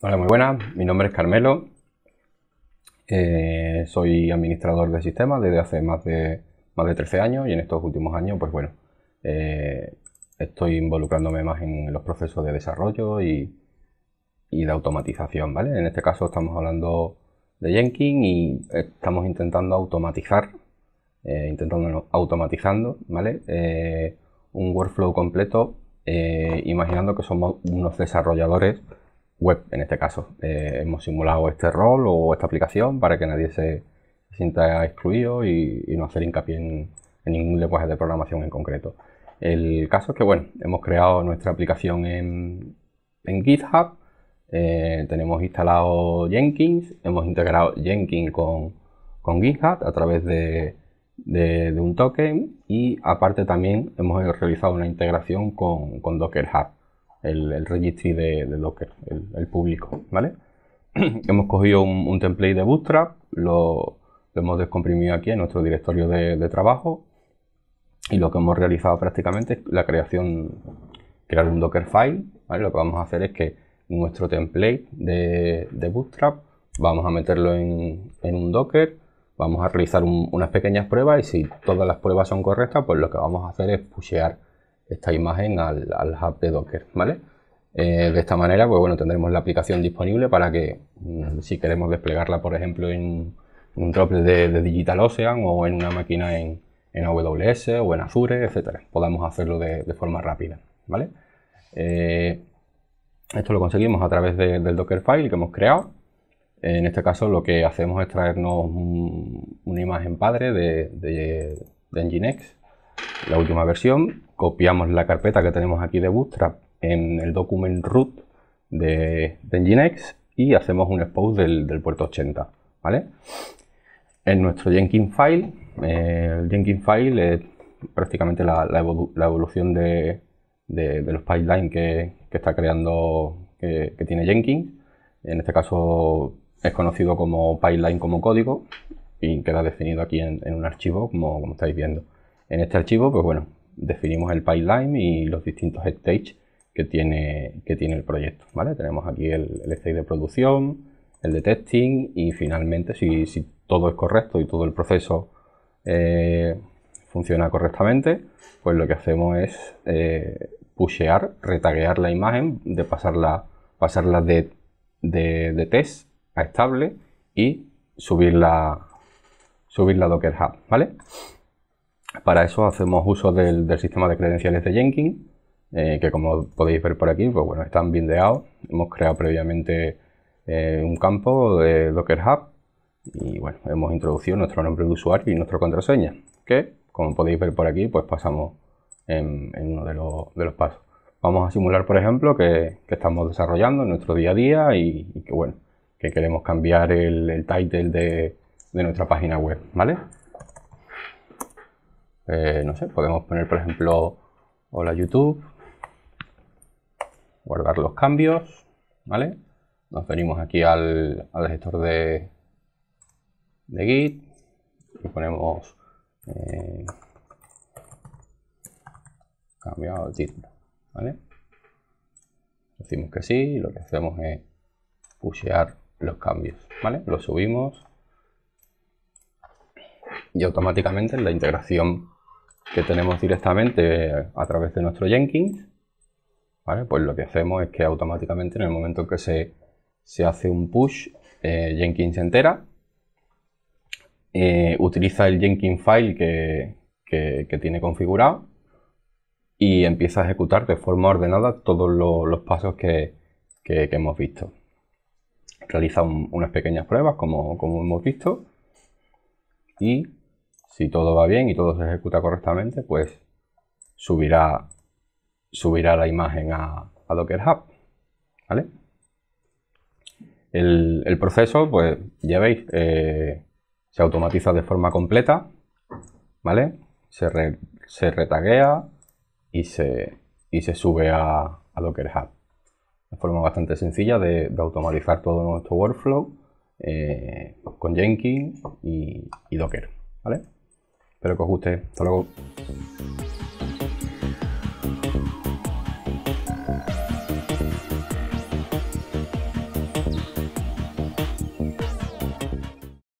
Hola, muy buenas. Mi nombre es Carmelo. Eh, soy administrador de sistemas desde hace más de, más de 13 años y en estos últimos años, pues bueno, eh, estoy involucrándome más en los procesos de desarrollo y, y, de automatización, ¿vale? En este caso estamos hablando de Jenkins y estamos intentando automatizar, eh, intentando automatizando, ¿vale? Eh, un workflow completo, imaginando que somos unos desarrolladores web en este caso. Eh, hemos simulado este rol o esta aplicación para que nadie se sienta excluido y, no hacer hincapié en, ningún lenguaje de programación en concreto. El caso es que, bueno, hemos creado nuestra aplicación en, GitHub, eh, tenemos instalado Jenkins, hemos integrado Jenkins con, GitHub a través de, un token y aparte también hemos realizado una integración con Docker Hub el, registry de, Docker, el, público, ¿vale? hemos cogido un, template de Bootstrap, lo, hemos descomprimido aquí en nuestro directorio de, trabajo y lo que hemos realizado prácticamente es la creación, crear un Dockerfile, ¿vale? Lo que vamos a hacer es que nuestro template de, Bootstrap vamos a meterlo en, un Docker, vamos a realizar unas pequeñas pruebas y si todas las pruebas son correctas, pues lo que vamos a hacer es pushear esta imagen al, hub de Docker, ¿vale? Eh, de esta manera, pues bueno, tendremos la aplicación disponible para que mm, si queremos desplegarla, por ejemplo, en un droplet de, DigitalOcean o en una máquina en, en AWS o en Azure, etcétera, podamos hacerlo de, forma rápida, ¿vale? Eh, esto lo conseguimos a través del Dockerfile que hemos creado. En este caso lo que hacemos es traernos una imagen padre de, de, de Nginx la última versión, copiamos la carpeta que tenemos aquí de Bootstrap en el document root de, de Nginx y hacemos un expose del, puerto 80, ¿vale? En nuestro Jenkins file, eh, el Jenkins file es prácticamente la, evolución de, los pipelines que, está creando, que, tiene Jenkins. En este caso es conocido como pipeline como código y queda definido aquí en, un archivo como estáis viendo. En este archivo, pues bueno, definimos el pipeline y los distintos stages que tiene, que tiene el proyecto. Tenemos aquí el, stage de producción, el de testing y finalmente si, todo es correcto y todo el proceso eh, funciona correctamente, pues lo que hacemos es eh, pushear, retaguear la imagen, de pasarla, pasarla de, de, test a estable y subirla, subirla a Docker Hub. ¿vale? Para eso hacemos uso del, sistema de credenciales de Jenkins, eh, que como podéis ver por aquí, pues bueno, están bindeados. Hemos creado previamente eh, un campo de Docker Hub y bueno, hemos introducido nuestro nombre de usuario y nuestra contraseña, que como podéis ver por aquí, pues pasamos en, uno de los, pasos. Vamos a simular, por ejemplo, que, estamos desarrollando nuestro día a día y, que bueno, que queremos cambiar el, title de, de nuestra página web, ¿vale? Eh, no sé, podemos poner por ejemplo hola YouTube, guardar los cambios, ¿vale? Nos venimos aquí al, gestor de, de Git y ponemos eh, cambiado de título, ¿vale? Decimos que sí y lo que hacemos es pushear los cambios, ¿vale? Los subimos y automáticamente la integración que tenemos directamente a través de nuestro Jenkins, pues lo que hacemos es que automáticamente en el momento que se, se hace un push, eh, Jenkins entera, eh, utiliza el Jenkins file que, que, tiene configurado y empieza a ejecutar de forma ordenada todos los pasos que, que, hemos visto. Realiza unas pequeñas pruebas, como, como hemos visto, y si todo va bien y todo se ejecuta correctamente, pues subirá, subirá la imagen a, Docker Hub. ¿Vale? El, proceso, pues ya veis, eh, se automatiza de forma completa, ¿vale? Se, retaguea y se, sube a, Docker Hub. Una forma bastante sencilla de, automatizar todo nuestro workflow eh, con Jenkins y, y Docker, ¿vale? Espero que os guste. Hasta luego.